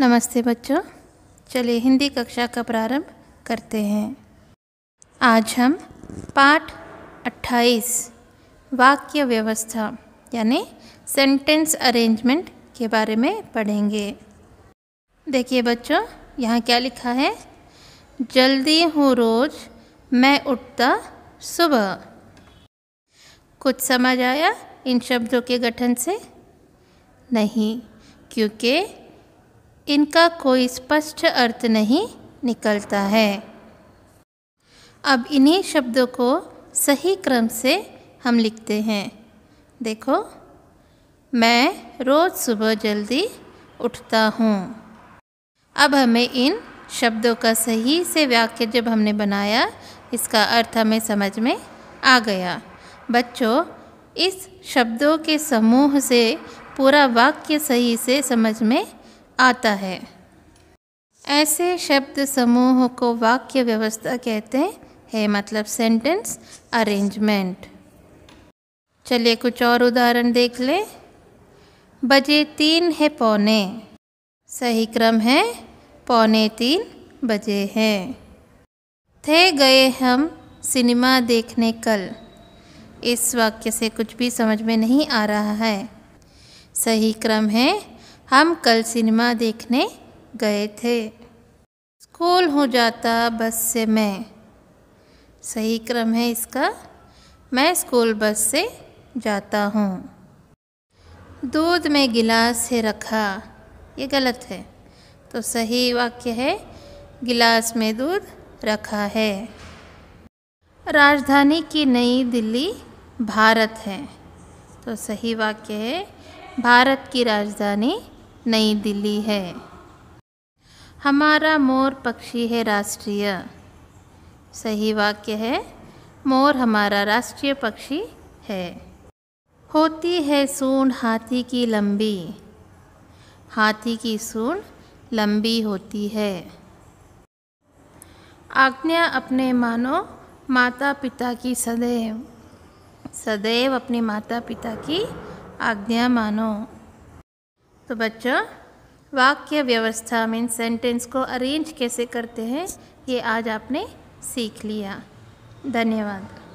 नमस्ते बच्चों चलिए हिंदी कक्षा का प्रारंभ करते हैं आज हम पाठ 28 वाक्य व्यवस्था यानी सेंटेंस अरेंजमेंट के बारे में पढ़ेंगे देखिए बच्चों यहाँ क्या लिखा है जल्दी हूँ रोज़ मैं उठता सुबह कुछ समझ आया इन शब्दों के गठन से नहीं क्योंकि इनका कोई स्पष्ट अर्थ नहीं निकलता है अब इन्हीं शब्दों को सही क्रम से हम लिखते हैं देखो मैं रोज़ सुबह जल्दी उठता हूँ अब हमें इन शब्दों का सही से वाक्य जब हमने बनाया इसका अर्थ हमें समझ में आ गया बच्चों इस शब्दों के समूह से पूरा वाक्य सही से समझ में आता है ऐसे शब्द समूह को वाक्य व्यवस्था कहते हैं मतलब सेंटेंस अरेंजमेंट चलिए कुछ और उदाहरण देख लें बजे तीन है पौने सही क्रम है पौने तीन बजे हैं थे गए हम सिनेमा देखने कल इस वाक्य से कुछ भी समझ में नहीं आ रहा है सही क्रम है हम कल सिनेमा देखने गए थे स्कूल हो जाता बस से मैं सही क्रम है इसका मैं स्कूल बस से जाता हूँ दूध में गिलास से रखा ये गलत है तो सही वाक्य है गिलास में दूध रखा है राजधानी की नई दिल्ली भारत है तो सही वाक्य है भारत की राजधानी नई दिल्ली है हमारा मोर पक्षी है राष्ट्रीय सही वाक्य है मोर हमारा राष्ट्रीय पक्षी है होती है सूंड हाथी की लंबी हाथी की सूंड लंबी होती है आज्ञा अपने मानो माता पिता की सदैव सदैव अपने माता पिता की आज्ञा मानो तो बच्चों वाक्य व्यवस्था मीन सेंटेंस को अरेंज कैसे करते हैं ये आज आपने सीख लिया धन्यवाद